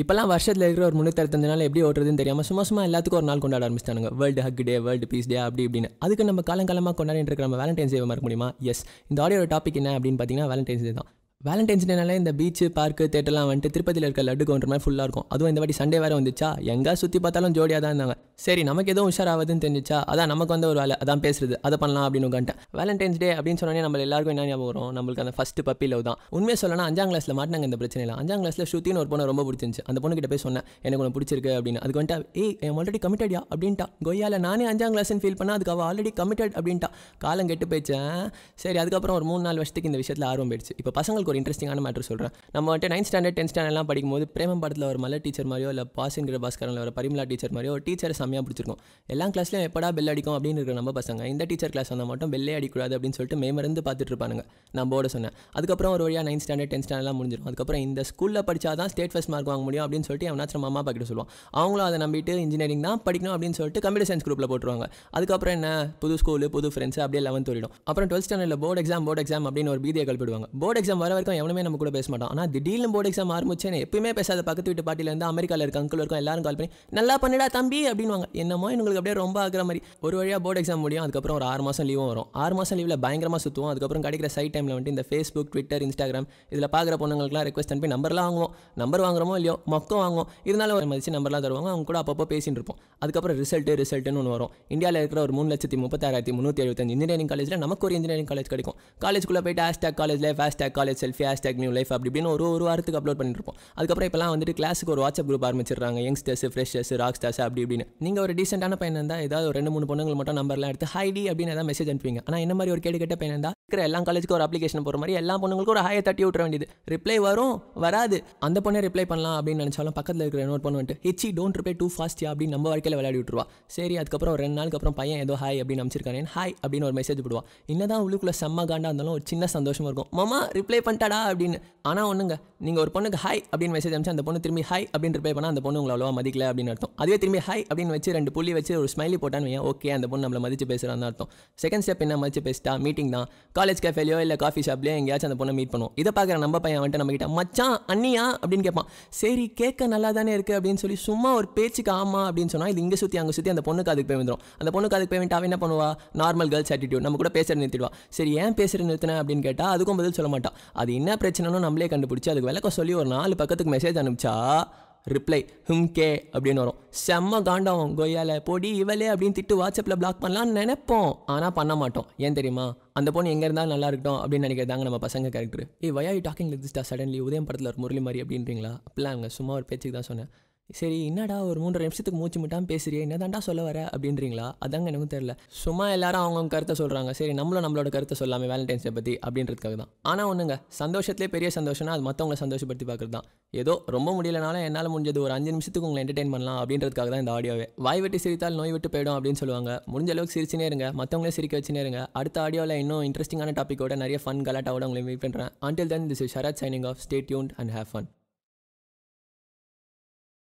இப்போல்லாம் வருஷத்தில் இருக்கிற ஒரு முன்னூற்றி நாள் எப்படி ஓட்டுறதுன்னு தெரியாமல் சும்மா சும்மா எல்லாத்துக்கும் ஒரு நாள் கொண்டாட ஆரம்பிச்சிட்டாங்க world hug day world peace day அப்படி இப்படின்னு அதுக்கு நம்ம காலங்காலமாக கொண்டாடிட்டு இருக்கிற நம்ம வேலண்டைன்ஸ் டே மறக்க முடியுமா எஸ் இந்த ஆடியோட டாபிக் என்ன அப்படின்னு பார்த்தீங்கன்னா வேலண்டைன்ஸ் டே தான் வேலண்டைன்ஸ் டேனால இந்த பீச்சு பார்க்கு தேட்டர்லாம் வந்துட்டு திருப்பதியில் இருக்க லட்டு கவுண்டர் மாதிரி ஃபுல்லாக இருக்கும் அதுவும் இந்த வாட்டி சண்டே வேறு வந்துச்சா எங்கே சுற்றி பார்த்தாலும் ஜோடியாக தான் இருந்தாங்க சரி நமக்கு எதுவும் உஷாராகுதுன்னு தெரிஞ்சிச்சா அதான் நமக்கு வந்து ஒரு வேலை அதான் பேசுறது அதை பண்ணலாம் அப்படின்னு உட்காந்துட்டேன் வேலண்டைன்ஸ் டே அப்படின்னு சொன்னோன்னே நம்ம எல்லாருக்கும் என்ன ஞாபகம் வரும் நம்மளுக்கு அந்த ஃபஸ்ட்டு பப்பி லவ் தான் உண்மையை சொல்லலாம் அஞ்சாம் கிளாஸில் மாட்டினாங்க இந்த பிரச்சனை இல்லை அஞ்சாம் கிளாஸில் ஷூத்தின்னு ஒரு பொண்ணு ரொம்ப பிடிச்சிருந்துச்சு அந்த பொண்ணு கிட்ட போய் சொன்னேன் எனக்கு ஒன்று பிடிச்சிருக்கு அப்படின்னு அது வந்துட்டு ஏய் என் ஆல்ரெடி கமிட்டடியா அப்படின்ட்டா கொய்யால நானே அஞ்சாம் கிளாஸ்னு ஃபீல் பண்ணால் அதுக்கு அவள் ஆல்ரெடி கமிட்டட் அப்படின்ட்டா காலம் கெட்டு போயிடுச்சேன் சரி அதுக்கப்புறம் ஒரு மூணு நாலு வருஷத்துக்கு இந்த விஷயத்தில் ஆர்வம் போயிடுச்சு இப்போ பசங்களுக்கு உங்களுக்கு ஒரு இன்ட்ரெஸ்டிங்கான மேட்ரு சொல்கிறேன் நம்ம வந்துட்டு நைன்த் ஸ்டாண்டர்ட் டென்த் ஸ்டாண்டர்ட்லாம் படிக்கும்போது பிரேம படத்தில் ஒரு மலை டீச்சர் மாதிரியோ இல்லை பாசிங்கிற பாஸ்கரில் ஒரு பரிமலா டீச்சர் மாதிரியோ ஒரு டீச்சரை செம்மையாக பிடிச்சிருக்கும் எல்லா கிளாஸ்லையும் எப்படா பெல் அடிக்கும் அப்படின்னு இருக்கிற நம்ம பசங்க இந்த டீச்சர் கிளாஸ் வந்தால் மட்டும் பெல்லே அடிக்கூடாது அப்படின்னு சொல்லிட்டு மேமருந்து பார்த்துட்டு இருப்பாங்க நான் போட சொன்னேன் அதுக்கப்புறம் ஒரு வழியாக நைன்த் ஸ்டாண்டர்ட் டென்த் ஸ்டாண்டர்ட்லாம் முடிஞ்சிடும் அதுக்கப்புறம் இந்த ஸ்கூலில் படித்தா தான் ஸ்டேட் ஃபஸ்ட் மார்க் வாங்க முடியும் அப்படின்னு சொல்லிட்டு அவனாச்சும் நம்ம அம்மா அப்பா சொல்லுவான் அவங்களும் அதை நம்பிட்டு இன்ஜினியரிங் தான் படிக்கணும் அப்படின்னு சொல்லிட்டு கம்ப்யூட்டர் சயின்ஸ் குரூப்பில் போட்டுருவாங்க அதுக்கப்புறம் என்ன புது ஸ்கூலு புது ஃப்ரெண்ட்ஸ் அப்படியே லெவன்த் தோடிடும் அப்புறம் டுவெல்த் ஸ்டாண்டர்டில் போர்டு எக்ஸாம் போர்டு எக்ஸாம் அப்படின்னு ஒரு பீதியை கல்பிடுவாங்க போர்டு எக்ஸாம் வர வரைக்கும் எவனுமே நம்ம கூட பேச மாட்டோம் ஆனால் திடீர்னு போர்டு எக்ஸாம் ஆரம்பிச்சேன் எப்பயுமே பேசாத பக்கத்து வீட்டு பாட்டிலேருந்து அமெரிக்காவில் இருக்க அங்கிள் வரைக்கும் எல்லாரும் கால் பண்ணி நல்லா பண்ணிடா தம்பி அப்படின்வாங்க என்னமோ எங்களுக்கு அப்படியே ரொம்ப ஆகிற மாதிரி ஒரு வழியாக போர்டு எக்ஸாம் முடியும் அதுக்கப்புறம் ஒரு ஆறு மாதம் லீவும் வரும் ஆறு மாதம் லீவில் பயங்கரமாக சுற்றுவோம் அதுக்கப்புறம் கிடைக்கிற சைட் டைமில் வந்துட்டு இந்த ஃபேஸ்புக் ட்விட்டர் இன்ஸ்டாகிராம் இதில் பார்க்குற பொண்ணுங்களுக்குலாம் ரெக்வஸ்ட் அனுப்பி நம்பர்லாம் வாங்குவோம் நம்பர் வாங்குறோமோ இல்லையோ மொக்கம் வாங்குவோம் இருந்தாலும் ஒரு மதிச்சு நம்பர்லாம் தருவாங்க அவங்க கூட அப்பப்போ பேசிட்டு இருப்போம் அதுக்கப்புறம் ரிசல்ட்டு ரிசல்ட்டுன்னு ஒன்று வரும் இந்தியாவில் இருக்கிற ஒரு மூணு லட்சத்தி முப்பத்தாயிரத்தி முந்நூற்றி எழுபத்தஞ்சு இன்ஜினியரிங் காலேஜில் நமக்கு ஒரு இன்ஜினியரிங் காலேஜ் கிடைக்கும் காலேஜ்குள்ளே போயிட்டு ஆஸ்டாக் காலேஜில் hashtag college selfie hashtag new life அப்படி இப்படின்னு ஒரு ஒரு வாரத்துக்கு அப்லோட் பண்ணிருப்போம் அதுக்கப்புறம் இப்போலாம் வந்துட்டு கிளாஸுக்கு ஒரு வாட்ஸ்அப் குரூப் ஆரம்பிச்சிடுறாங்க யங்ஸ்டர்ஸ் ஃப்ரெஷர்ஸ் ராக் ஸ்டார்ஸ் அப்படி இப்படின்னு நீங்கள் ஒரு டீசெண்டான பையன் இருந்தால் ஏதாவது ஒரு ரெண்டு மூணு பொண்ணுங்கள் மட்டும் நம்பர்லாம் எடுத்து ஹைடி அப்படின்னு ஏதாவது மெசேஜ் அனுப்புவீங்க ஆனால் என்ன மாதிரி ஒரு கேடு கேட்ட பையன் இருந்தால் இருக்கிற எல்லா காலேஜுக்கு ஒரு அப்ளிகேஷன் போகிற மாதிரி எல்லா பொண்ணுங்களுக்கு ஒரு ஹாயை தட்டி விட்ற வேண்டியது ரிப்ளை வரும் வராது அந்த பொண்ணை ரிப்ளை பண்ணலாம் அப்படின்னு நினச்சாலும் பக்கத்தில் இருக்கிற நோட் பண்ண வந்துட்டு ஹெச்சி டோன்ட் ரிப்ளை டூ ஃபாஸ்ட் அப்படின்னு நம்ம வாழ்க்கையில் விளையாடி விட்டுருவா சரி அதுக்கப்புறம் ரெண்டு நாளுக்கு அப்புறம் பையன் ஏதோ ஹாய் அப்படின்னு அமைச்சிருக்கானே ஹாய் அப்படின்னு ஒரு மெசேஜ் போடுவா என்னதான் உள்ளுக்குள்ள செம்ம காண்டா இருந்தாலும் ஒரு சின்ன சந்தோஷமாக இருக்கும் மாமா ரிப்ளை பண்ணிட்டாடா அப்படின்னு ஆனால் ஒன்றுங்க நீங்கள் ஒரு பொண்ணுக்கு ஹாய் அப்படின்னு மெசேஜ் அமைச்சு அந்த பொண்ணு திரும்பி ஹாய் அப்படின்னு ரிப்ளை பண்ணால் அந்த பொண்ணு உங்களை அவ்வளோவா மதிக்கல அப்படின்னு அர்த்தம் அதே திரும்பி ஹாய் அப்படின்னு வச்சு ரெண்டு புள்ளி வச்சு ஒரு ஸ்மைலி போட்டான்னு ஓகே அந்த பொண்ணு நம்மளை மதிச்சு பேசுகிறான்னு அர்த்தம் செகண்ட் ஸ்டெப் என்ன மதிச்சு பேசிட்டா மீட்டிங் தான் காலேஜ் கேஃபேலையோ இல்லை காஃபி ஷாப்லையோ எங்கேயாச்சும் அந்த பொண்ணை மீட் பண்ணுவோம் இதை பார்க்குற நம்ம பையன் வந்துட்டு நம்மகிட்ட மச்சான் அண்ணியா அப்படின்னு கேட்பான் சரி கேட்க நல்லா தானே இருக்குது அப்படின்னு சொல்லி சும்மா ஒரு பேச்சுக்கு ஆமா அப்படின்னு சொன்னால் இது இங்கே சுற்றி அங்கே சுற்றி அந்த பொண்ணுக்கு அதுக்கு போய் வந்துடும் அந்த பொண்ணுக்கு அதுக்கு போய் அவன் என்ன பண்ணுவா நார்மல் கேர்ள்ஸ் ஆட்டிடியூட் நம்ம கூட பேசுகிற நிறுத்திடுவா சரி ஏன் பேசுகிற நிறுத்தினேன் அப்படின்னு கேட்டால் அதுக்கும் பதில் சொல்ல மாட்டான் அது என்ன பிரச்சனைனோ நம்மளே கண்டுபிடிச்சி அதுக்கு விளக்கம் சொல்லி ஒரு நாலு பக்கத்துக்கு மெசேஜ் அனுப்பிச்சா ரிப்ளை ஹிம் கே அப்படின்னு வரும் செம்ம காண்டம் கொய்யால பொடி இவளே அப்படின்னு திட்டு வாட்ஸ்அப்பில் பிளாக் பண்ணலாம்னு நினைப்போம் ஆனால் பண்ண மாட்டோம் ஏன் தெரியுமா அந்த பொண்ணு எங்கே இருந்தாலும் நல்லா இருக்கட்டும் அப்படின்னு நினைக்கிறதாங்க நம்ம பசங்க கேரக்டர் ஏ வயா டாக்கிங் லிக் சடன்லி உதயம் படத்தில் ஒரு முரளி மாதிரி அப்படின்றீங்களா அப்படிலாம் அவங்க சும்மா ஒரு பேச்சுக்கு தான் சொன்னேன் சரி என்னடா ஒரு மூன்று நிமிஷத்துக்கு மூச்சு மட்டும் பேசுறியா என்ன தாண்டா சொல்ல வர அப்படின்றீங்களா அதாங்க எனக்கும் தெரில சும்மா எல்லாரும் அவங்கவுங்க கருத்தை சொல்கிறாங்க சரி நம்மளும் நம்மளோட கருத்தை சொல்லாமே வேலண்டைன்ஸ் டே பற்றி அப்படின்றதுக்காக தான் ஆனால் ஒன்றுங்க சந்தோஷத்துலேயே பெரிய சந்தோஷம்னா அது மற்றவங்கள சந்தோஷப்படுத்தி பார்க்குறது தான் ஏதோ ரொம்ப முடியலனால என்னால் முடிஞ்சது ஒரு அஞ்சு நிமிஷத்துக்கு உங்களை என்டர்டைன் பண்ணலாம் அப்படின்றதுக்காக தான் இந்த ஆடியோவே வாய் வெட்டி சிரித்தால் நோய் விட்டு போயிடும் அப்படின்னு சொல்லுவாங்க முடிஞ்ச அளவுக்கு சிரிச்சுனே இருங்க மற்றவங்களே சிரிக்க வச்சுனே இருங்க அடுத்த ஆடியோவில் இன்னும் இன்ட்ரெஸ்டிங்கான டாப்பிக்கோட நிறைய ஃபன் கலாட்டாவோட உங்களை மீட் பண்ணுறேன் until then this is Sharath signing off stay tuned and have fun